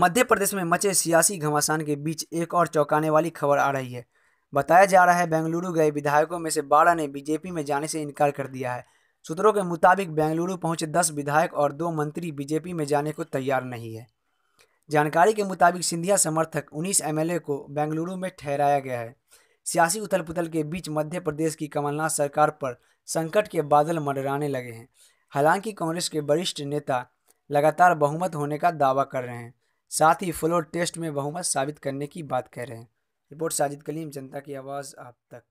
मध्य प्रदेश में मचे सियासी घमासान के बीच एक और चौंकाने वाली खबर आ रही है बताया जा रहा है बेंगलुरु गए विधायकों में से बारह ने बीजेपी में जाने से इनकार कर दिया है सूत्रों के मुताबिक बेंगलुरु पहुंचे दस विधायक और दो मंत्री बीजेपी में जाने को तैयार नहीं है जानकारी के मुताबिक सिंधिया समर्थक उन्नीस एम को बेंगलुरु में ठहराया गया है सियासी उथल पुथल के बीच मध्य प्रदेश की कमलनाथ सरकार पर संकट के बादल मंडराने लगे हैं हालांकि कांग्रेस के वरिष्ठ नेता लगातार बहुमत होने का दावा कर रहे हैं साथ ही फ्लोर टेस्ट में बहुमत साबित करने की बात कह रहे हैं रिपोर्ट साजिद कलीम जनता की आवाज़ आप तक